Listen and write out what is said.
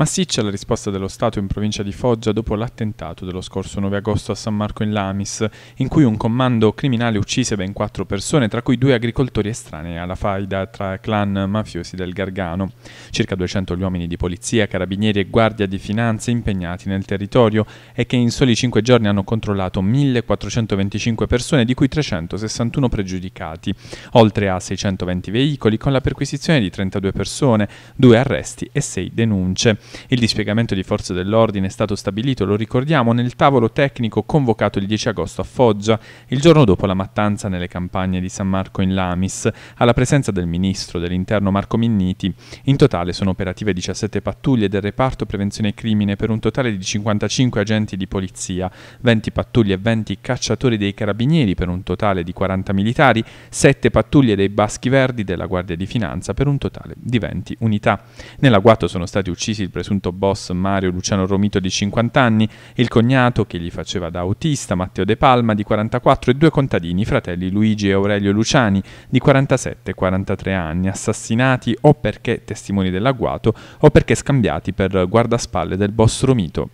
Massiccia la risposta dello Stato in provincia di Foggia dopo l'attentato dello scorso 9 agosto a San Marco in Lamis, in cui un comando criminale uccise ben quattro persone, tra cui due agricoltori estranei alla faida tra clan mafiosi del Gargano. Circa 200 gli uomini di polizia, carabinieri e guardia di finanza impegnati nel territorio e che in soli cinque giorni hanno controllato 1425 persone, di cui 361 pregiudicati, oltre a 620 veicoli con la perquisizione di 32 persone, due arresti e 6 denunce. Il dispiegamento di forze dell'ordine è stato stabilito, lo ricordiamo, nel tavolo tecnico convocato il 10 agosto a Foggia, il giorno dopo la mattanza nelle campagne di San Marco in Lamis, alla presenza del ministro dell'interno Marco Minniti. In totale sono operative 17 pattuglie del reparto prevenzione crimine per un totale di 55 agenti di polizia, 20 pattuglie e 20 cacciatori dei carabinieri per un totale di 40 militari, 7 pattuglie dei Baschi Verdi della Guardia di Finanza per un totale di 20 unità. Nell'agguato sono stati uccisi il presunto boss Mario Luciano Romito di 50 anni, il cognato che gli faceva da autista Matteo De Palma di 44 e due contadini, fratelli Luigi e Aurelio Luciani di 47 e 43 anni, assassinati o perché testimoni dell'agguato o perché scambiati per guardaspalle del boss Romito.